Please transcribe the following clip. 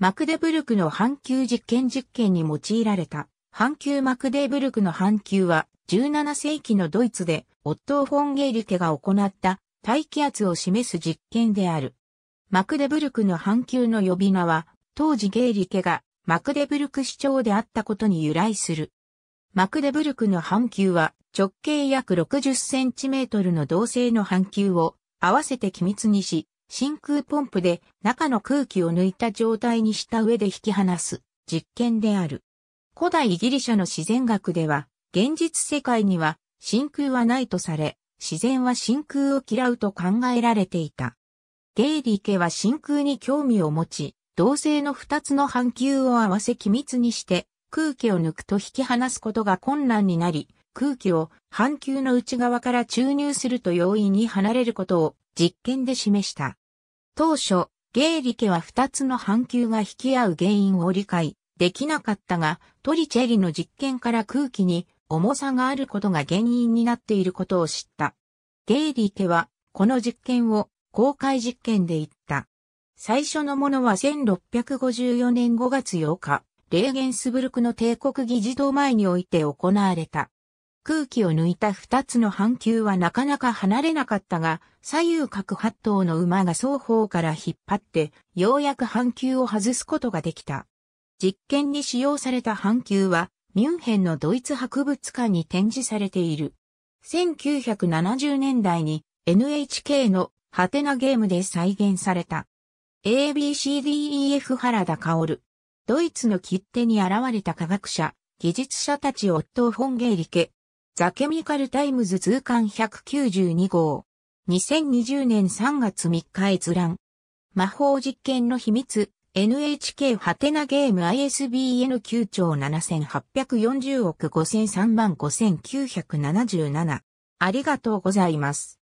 マクデブルクの半球実験実験に用いられた。半球マクデブルクの半球は17世紀のドイツでオットー・フォン・ゲーリケが行った大気圧を示す実験である。マクデブルクの半球の呼び名は当時ゲーリケがマクデブルク市長であったことに由来する。マクデブルクの半球は直径約60センチメートルの同性の半球を合わせて機密にし真空ポンプで中の空気を抜いた状態にした上で引き離す実験である。古代ギリシャの自然学では、現実世界には真空はないとされ、自然は真空を嫌うと考えられていた。ゲイリー家は真空に興味を持ち、同性の二つの半球を合わせ機密にして、空気を抜くと引き離すことが困難になり、空気を半球の内側から注入すると容易に離れることを実験で示した。当初、ゲーリ家は2つの半球が引き合う原因を理解できなかったが、トリチェリの実験から空気に重さがあることが原因になっていることを知った。ゲーリー家は、この実験を公開実験で言った。最初のものは1654年5月8日、レーゲンスブルクの帝国議事堂前において行われた。空気を抜いた二つの半球はなかなか離れなかったが、左右各八頭の馬が双方から引っ張って、ようやく半球を外すことができた。実験に使用された半球は、ミュンヘンのドイツ博物館に展示されている。1970年代に NHK のハテナゲームで再現された。ABCDEF 原田薫。ドイツの切手に現れた科学者、技術者たちオットー・フォンゲーリケ、ザ・ケミカル・タイムズ通巻192号。2020年3月3日閲覧。魔法実験の秘密。NHK ハテナゲーム ISBN 9兆7840億5003万5977。ありがとうございます。